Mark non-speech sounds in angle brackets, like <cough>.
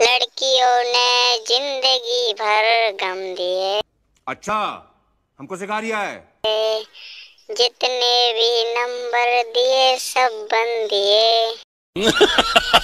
लड़कियों ने जिंदगी भर गम दिए अच्छा हमको सिखा रिया है जितने भी नंबर दिए सब बंद दिए <laughs>